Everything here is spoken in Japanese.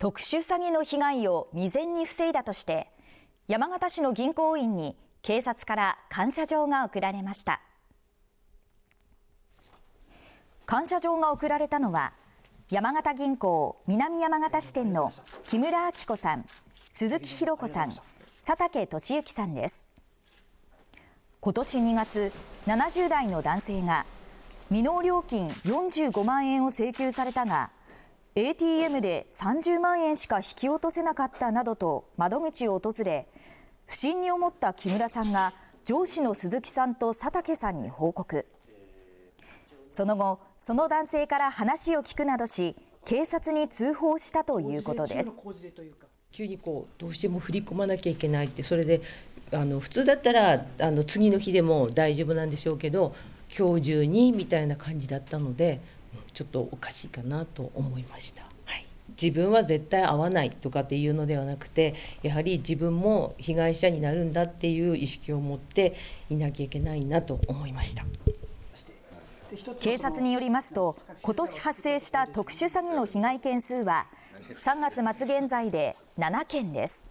特殊詐欺の被害を未然に防いだとして山形市の銀行員に警察から感謝状が贈られました感謝状が贈られたのは山形銀行南山形支店の木村明子さん鈴木博子さん佐竹俊之さんです今年2月70代の男性が未納料金45万円を請求されたが ATM で30万円しか引き落とせなかったなどと窓口を訪れ不審に思った木村さんが上司の鈴木さんと佐竹さんに報告その後その男性から話を聞くなどし警察に通報したということです急にこうどうしても振り込まなきゃいけないってそれであの普通だったらあの次の日でも大丈夫なんでしょうけど今日中にみたいな感じだったのでちょっとおかしいかなと思いました。はい自分は絶対会わないとかっていうのではなくてやはり自分も被害者になるんだっていう意識を持っていなきゃいけないなと思いました警察によりますと今年発生した特殊詐欺の被害件数は3月末現在で7件です